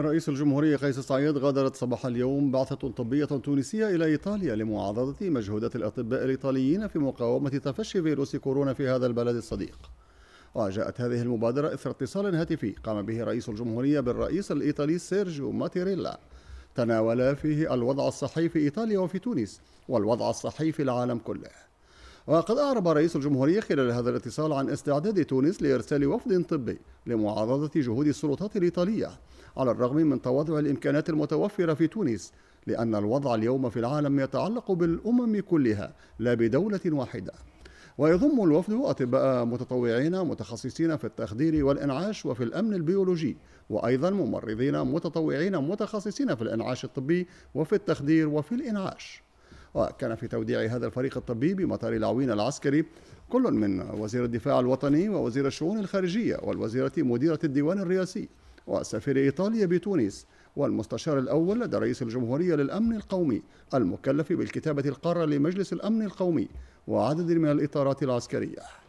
رئيس الجمهورية قيس سعيد غادرت صباح اليوم بعثة طبية تونسية إلى إيطاليا لمعارضة مجهودات الأطباء الإيطاليين في مقاومة تفشي فيروس كورونا في هذا البلد الصديق وجاءت هذه المبادرة إثر اتصال هاتفي قام به رئيس الجمهورية بالرئيس الإيطالي سيرجيو ماتيريلا تناول فيه الوضع الصحي في إيطاليا وفي تونس والوضع الصحي في العالم كله وقد أعرب رئيس الجمهورية خلال هذا الاتصال عن استعداد تونس لإرسال وفد طبي لمعارضة جهود السلطات الإيطالية على الرغم من تواضع الإمكانات المتوفرة في تونس لأن الوضع اليوم في العالم يتعلق بالأمم كلها لا بدولة واحدة ويضم الوفد أطباء متطوعين متخصصين في التخدير والإنعاش وفي الأمن البيولوجي وأيضا ممرضين متطوعين متخصصين في الإنعاش الطبي وفي التخدير وفي الإنعاش وكان في توديع هذا الفريق الطبي بمطار العوين العسكري كل من وزير الدفاع الوطني ووزير الشؤون الخارجية والوزيرة مديرة الديوان الرئاسي وسفير إيطاليا بتونس والمستشار الأول لدى رئيس الجمهورية للأمن القومي المكلف بالكتابة القارة لمجلس الأمن القومي وعدد من الإطارات العسكرية